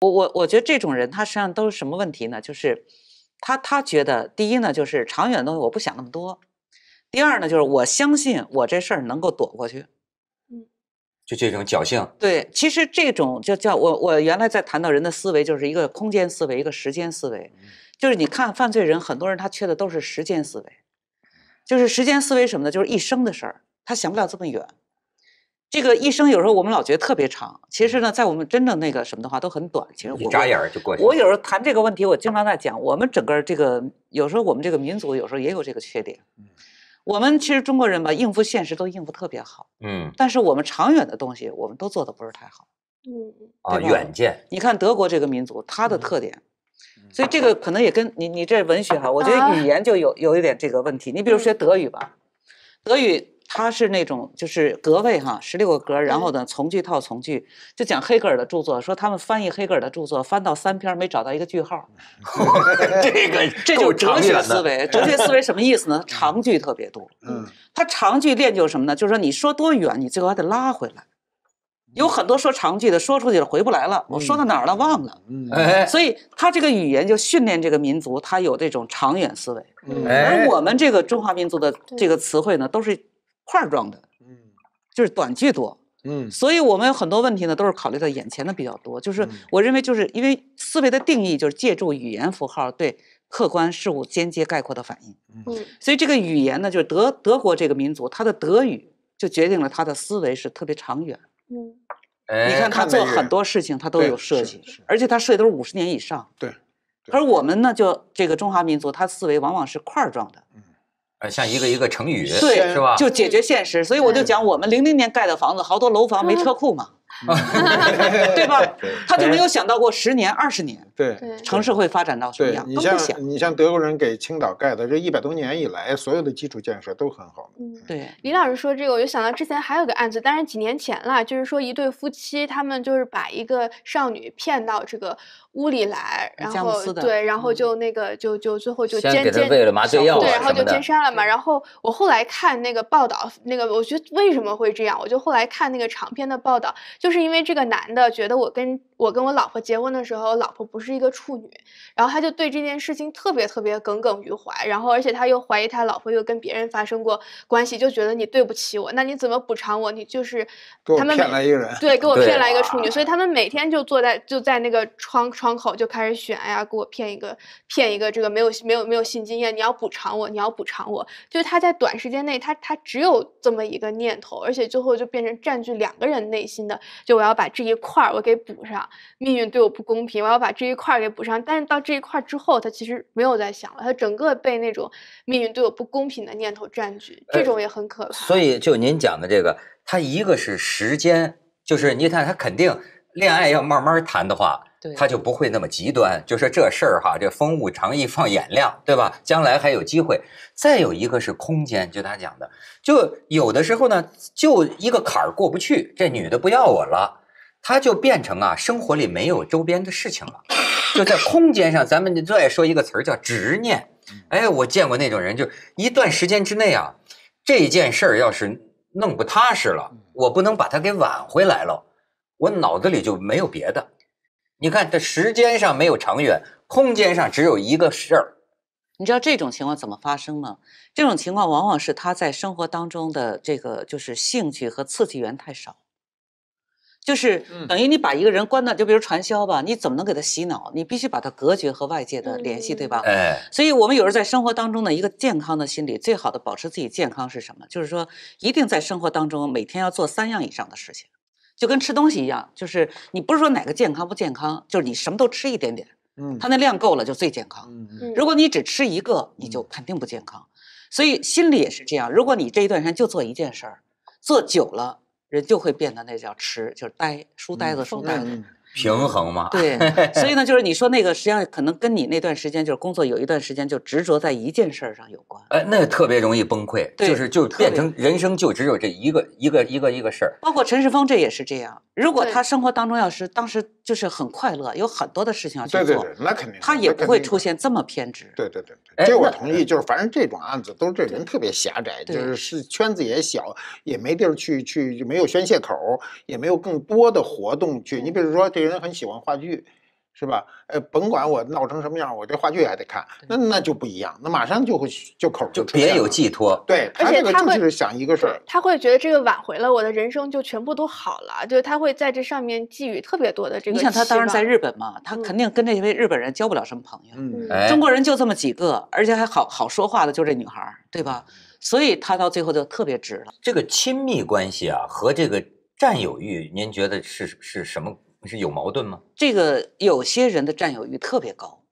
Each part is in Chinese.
我我我觉得这种人他实际上都是什么问题呢？就是他他觉得第一呢，就是长远的东西我不想那么多；第二呢，就是我相信我这事儿能够躲过去。嗯，就这种侥幸。对，其实这种就叫我我原来在谈到人的思维，就是一个空间思维，一个时间思维。就是你看犯罪人，很多人他缺的都是时间思维。就是时间思维什么呢？就是一生的事儿，他想不了这么远。这个一生有时候我们老觉得特别长，其实呢，在我们真正那个什么的话都很短。其实一眨眼就过去了。我有时候谈这个问题，我经常在讲，我们整个这个有时候我们这个民族有时候也有这个缺点。嗯。我们其实中国人吧，应付现实都应付特别好。嗯。但是我们长远的东西，我们都做的不是太好。嗯。啊，远见。你看德国这个民族，它的特点，所以这个可能也跟你你这文学哈，我觉得语言就有有一点这个问题。你比如学德语吧，德语。他是那种就是格位哈，十六个格，然后呢从句套从句，就讲黑格尔的著作，说他们翻译黑格尔的著作，翻到三篇没找到一个句号。这个这就是哲学思维，哲学思维什么意思呢？长句特别多。嗯，他长句练就什么呢？就是说你说多远，你最后还得拉回来。有很多说长句的说出去了回不来了，我说到哪儿了忘了。嗯，所以他这个语言就训练这个民族，他有这种长远思维。嗯，而我们这个中华民族的这个词汇呢，都是。块状的，嗯，就是短句多，嗯，所以我们有很多问题呢，都是考虑到眼前的比较多。就是我认为，就是因为思维的定义就是借助语言符号对客观事物间接概括的反应，嗯，所以这个语言呢，就是德德国这个民族，他的德语就决定了他的思维是特别长远，嗯，你看他做很多事情，他都有设计，而且他设计都是五十年以上，对。而我们呢，就这个中华民族，他思维往往是块状的，嗯。呃，像一个一个成语，对，是吧？就解决现实，所以我就讲我们零零年盖的房子，好多楼房没车库嘛，对吧？他就没有想到过十年、二十年，对，城市会发展到什么样，你不想。你像德国人给青岛盖的，这一百多年以来，所有的基础建设都很好。嗯，对。李老师说这个，我就想到之前还有个案子，但是几年前了，就是说一对夫妻，他们就是把一个少女骗到这个。屋里来，然后对，然后就那个，就就最后就尖尖喂了麻醉药，对，然后就奸杀了嘛。然后我后来看那个报道，那个我觉得为什么会这样？我就后来看那个长篇的报道，就是因为这个男的觉得我跟。我跟我老婆结婚的时候，老婆不是一个处女，然后他就对这件事情特别特别耿耿于怀，然后而且他又怀疑他老婆又跟别人发生过关系，就觉得你对不起我，那你怎么补偿我？你就是他们骗一个人，对，给我骗来一个处女，所以他们每天就坐在就在那个窗窗口就开始选，哎呀，给我骗一个骗一个这个没有没有没有性经验，你要补偿我，你要补偿我，就是他在短时间内他他只有这么一个念头，而且最后就变成占据两个人内心的，就我要把这一块儿我给补上。命运对我不公平，我要把这一块给补上。但是到这一块之后，他其实没有再想了，他整个被那种命运对我不公平的念头占据，这种也很可怕。所以就您讲的这个，他一个是时间，就是你看他肯定恋爱要慢慢谈的话，他就不会那么极端。就说这事儿哈，这风物长宜放眼量，对吧？将来还有机会。再有一个是空间，就他讲的，就有的时候呢，就一个坎儿过不去，这女的不要我了。他就变成啊，生活里没有周边的事情了，就在空间上，咱们最爱说一个词儿叫执念。哎，我见过那种人，就一段时间之内啊，这件事儿要是弄不踏实了，我不能把它给挽回来了，我脑子里就没有别的。你看，这时间上没有长远，空间上只有一个事儿。你知道这种情况怎么发生吗？这种情况往往是他在生活当中的这个就是兴趣和刺激源太少。就是等于你把一个人关到，就比如传销吧，你怎么能给他洗脑？你必须把他隔绝和外界的联系，对吧？哎，所以我们有时候在生活当中的一个健康的心理，最好的保持自己健康是什么？就是说，一定在生活当中每天要做三样以上的事情，就跟吃东西一样，就是你不是说哪个健康不健康，就是你什么都吃一点点，嗯，他那量够了就最健康。嗯，如果你只吃一个，你就肯定不健康。所以心理也是这样，如果你这一段时间就做一件事儿，做久了。人就会变得那叫痴，就是呆书呆子，书呆子。平衡嘛，对，所以呢，就是你说那个，实际上可能跟你那段时间就是工作有一段时间就执着在一件事儿上有关。哎，那特别容易崩溃，就是就变成人生就只有这一个一个一个一个事儿。包括陈世峰这也是这样，如果他生活当中要是当时就是很快乐，有很多的事情要去做，对对对，那肯定他也不会出现这么偏执。对对对对，这我同意。就是反正这种案子都是这人特别狭窄，就是是圈子也小，也没地儿去去，没有宣泄口，也没有更多的活动去。你比如说这。人很喜欢话剧，是吧？呃，甭管我闹成什么样，我这话剧还得看。那那就不一样，那马上就会就口就别有寄托。对，而且他就是想一个事儿，他会觉得这个挽回了我的人生就全部都好了，就是他会在这上面寄予特别多的这个。你想他当时在日本嘛，他肯定跟那些日本人交不了什么朋友。中国人就这么几个，而且还好好说话的，就这女孩对吧？所以他到最后就特别值了。这个亲密关系啊，和这个占有欲，您觉得是是什么？是有矛盾吗？这个有些人的占有欲特别高，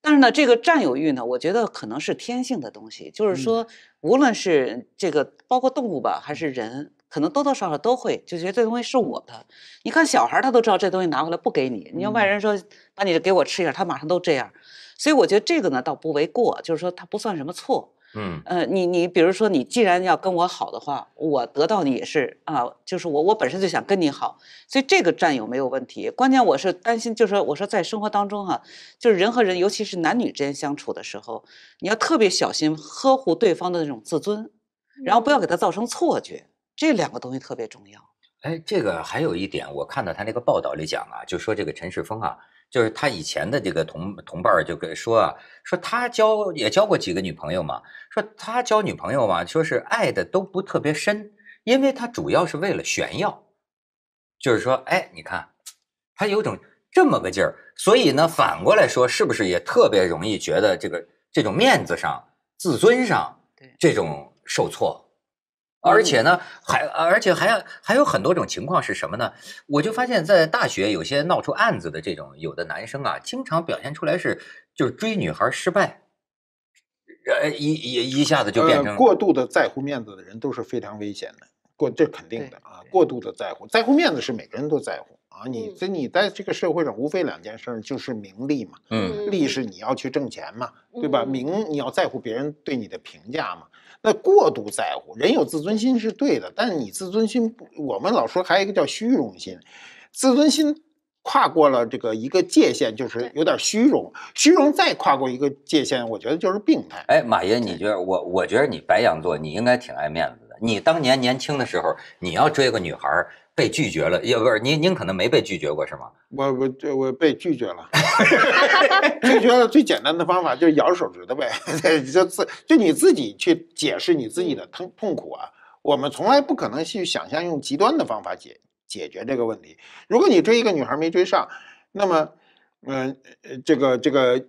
但是呢，这个占有欲呢，我觉得可能是天性的东西。就是说，无论是这个包括动物吧，还是人，可能多多少少都会就觉得这东西是我的。你看小孩，他都知道这东西拿回来不给你。你要外人说把你的给我吃一下，他马上都这样。所以我觉得这个呢，倒不为过，就是说他不算什么错。嗯呃，你你比如说，你既然要跟我好的话，我得到你也是啊，就是我我本身就想跟你好，所以这个占有没有问题。关键我是担心，就是说，我说在生活当中哈，就是人和人，尤其是男女之间相处的时候，你要特别小心呵护对方的那种自尊，然后不要给他造成错觉，这两个东西特别重要。哎，这个还有一点，我看到他那个报道里讲啊，就说这个陈世峰啊。就是他以前的这个同同伴就跟说啊，说他交也交过几个女朋友嘛，说他交女朋友嘛，说是爱的都不特别深，因为他主要是为了炫耀，就是说，哎，你看，他有种这么个劲儿，所以呢，反过来说，是不是也特别容易觉得这个这种面子上、自尊上，对，这种受挫。而且呢，还而且还要还有很多种情况是什么呢？我就发现，在大学有些闹出案子的这种有的男生啊，经常表现出来是就是追女孩失败，呃一一一下子就变成过度的在乎面子的人都是非常危险的。过这肯定的啊，过度的在乎在乎面子是每个人都在乎。你这，你在这个社会上，无非两件事就是名利嘛。嗯，利是你要去挣钱嘛，对吧？名你要在乎别人对你的评价嘛。那过度在乎，人有自尊心是对的，但你自尊心，我们老说还有一个叫虚荣心。自尊心跨过了这个一个界限，就是有点虚荣。虚荣再跨过一个界限，我觉得就是病态。哎，马爷，你觉得我？我觉得你白羊座，你应该挺爱面子。你当年年轻的时候，你要追个女孩被拒绝了，也不是您您可能没被拒绝过是吗？我我我被拒绝了，拒绝了最简单的方法就是咬手指头呗，就自就你自己去解释你自己的痛苦啊。我们从来不可能去想象用极端的方法解解决这个问题。如果你追一个女孩没追上，那么，嗯呃这个这个，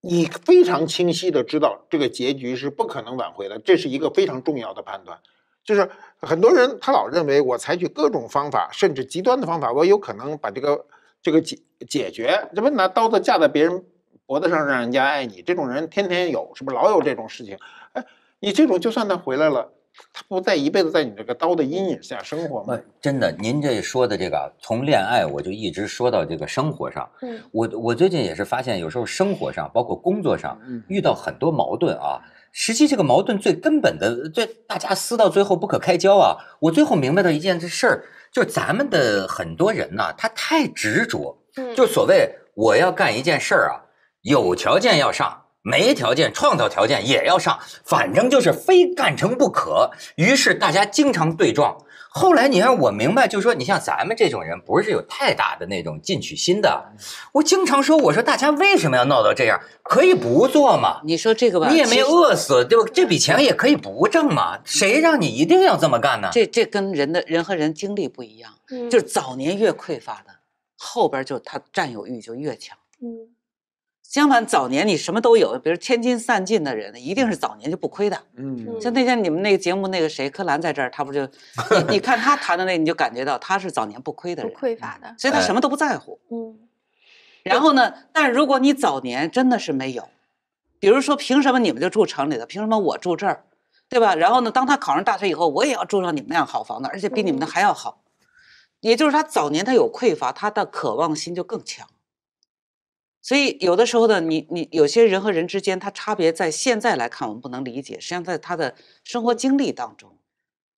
你非常清晰的知道这个结局是不可能挽回的，这是一个非常重要的判断。就是很多人，他老认为我采取各种方法，甚至极端的方法，我有可能把这个这个解解决，这不拿刀子架在别人脖子上，让人家爱你，这种人天天有，是不是？老有这种事情。哎，你这种就算他回来了，他不在一辈子在你这个刀的阴影下生活吗？真的，您这说的这个，从恋爱我就一直说到这个生活上。嗯，我我最近也是发现，有时候生活上，包括工作上，遇到很多矛盾啊。实际这个矛盾最根本的，最大家撕到最后不可开交啊！我最后明白到一件事儿，就是咱们的很多人呢，他太执着，就所谓我要干一件事儿啊，有条件要上，没条件创造条件也要上，反正就是非干成不可。于是大家经常对撞。后来你看，我明白，就是说，你像咱们这种人，不是有太大的那种进取心的。我经常说，我说大家为什么要闹到这样？可以不做嘛？你说这个吧，你也没饿死，对吧？这笔钱也可以不挣嘛？谁让你一定要这么干呢？这这跟人的人和人经历不一样，就是早年越匮乏的，后边就他占有欲就越强。嗯。相反，早年你什么都有，比如千金散尽的人，一定是早年就不亏的。嗯，像那天你们那个节目，那个谁柯蓝在这儿，他不就？你看他谈的那，你就感觉到他是早年不亏的人，不匮乏的，所以他什么都不在乎。嗯。然后呢？但如果你早年真的是没有，比如说凭什么你们就住城里的，凭什么我住这儿，对吧？然后呢？当他考上大学以后，我也要住上你们那样好房子，而且比你们的还要好。也就是他早年他有匮乏，他的渴望心就更强。所以有的时候呢，你你有些人和人之间，他差别在现在来看我们不能理解。实际上，在他的生活经历当中，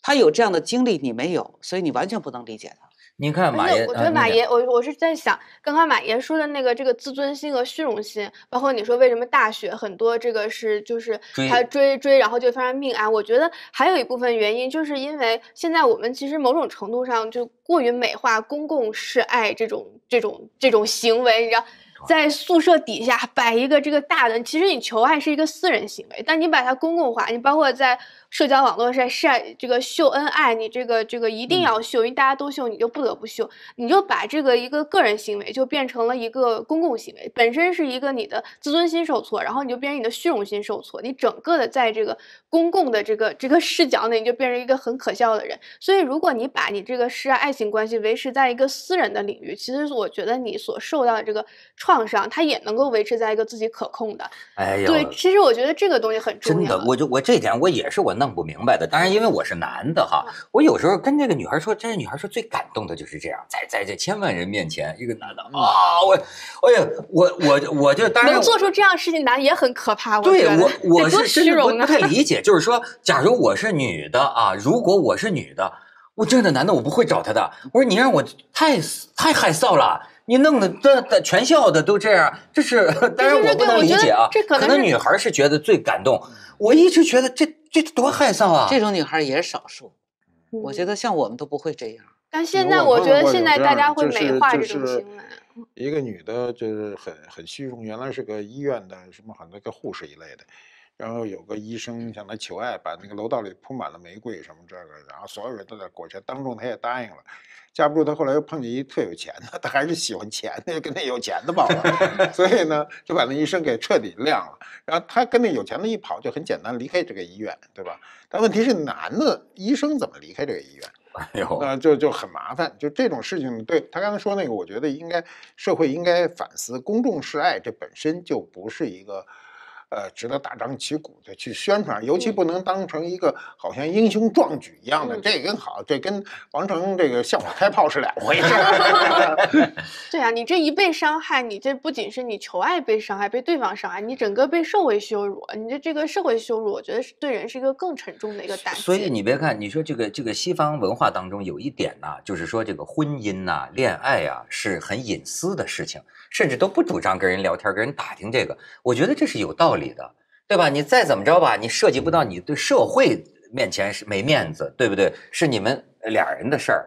他有这样的经历，你没有，所以你完全不能理解他。您看马爷，我觉得马爷，我我是在想，刚刚马爷说的那个这个自尊心和虚荣心，包括你说为什么大学很多这个是就是他追追，然后就发生命案。我觉得还有一部分原因，就是因为现在我们其实某种程度上就过于美化公共示爱这种这种这种行为，你知道。在宿舍底下 摆一个这个大的，其实你求爱是一个私人行为，但你把它公共化，你包括在社交网络上晒这个秀恩爱，你这个这个一定要秀，因为大家都秀，你就不得不秀，你就把这个一个个人行为就变成了一个公共行为。本身是一个你的自尊心受挫，然后你就变成你的虚荣心受挫，你整个的在这个公共的这个这个视角内，你就变成一个很可笑的人。所以，如果你把你这个是爱情关系维持在一个私人的领域，其实我觉得你所受到的这个。创伤，他也能够维持在一个自己可控的。哎呀，对，其实我觉得这个东西很重要。真的，我就我这点我也是我弄不明白的。当然，因为我是男的哈，我有时候跟那个女孩说，这女孩说最感动的就是这样，在在这千万人面前，一个男的啊，我，哎呀，我我我就当然能做出这样事情，男的也很可怕。对我，我是我不太理解，就是说，假如我是女的啊，如果我是女的，我这样的男的我不会找他的。我说你让我太太害臊了。你弄的，这这全校的都这样，这是 当然我不能理解啊。可能女孩是觉得最感动，我一直觉得这这多害臊啊！这种女孩也是少数，我觉得像我们都不会这样。但现在我觉得现在大家会美化这种行为。一个女的就是很很虚荣，原来是个医院的，什么很多个护士一类的。然后有个医生向他求爱，把那个楼道里铺满了玫瑰什么这个，然后所有人都在过去，当众他也答应了，架不住他后来又碰见一特有钱的，他还是喜欢钱，那就跟那有钱的跑了，所以呢就把那医生给彻底晾了。然后他跟那有钱的一跑，就很简单离开这个医院，对吧？但问题是男的医生怎么离开这个医院？哎呦，那就就很麻烦，就这种事情，对他刚才说那个，我觉得应该社会应该反思，公众示爱这本身就不是一个。呃，值得大张旗鼓的去宣传，尤其不能当成一个好像英雄壮举一样的。这跟好，这跟王成这个向我开炮是两回事。对啊，你这一被伤害，你这不仅是你求爱被伤害，被对方伤害，你整个被社会羞辱。你这这个社会羞辱，我觉得是对人是一个更沉重的一个打击。所以你别看你说这个这个西方文化当中有一点呐，就是说这个婚姻呐、恋爱啊是很隐私的事情，甚至都不主张跟人聊天、跟人打听这个。我觉得这是有道理。里的，对吧？你再怎么着吧，你涉及不到你对社会面前是没面子，对不对？是你们俩人的事儿。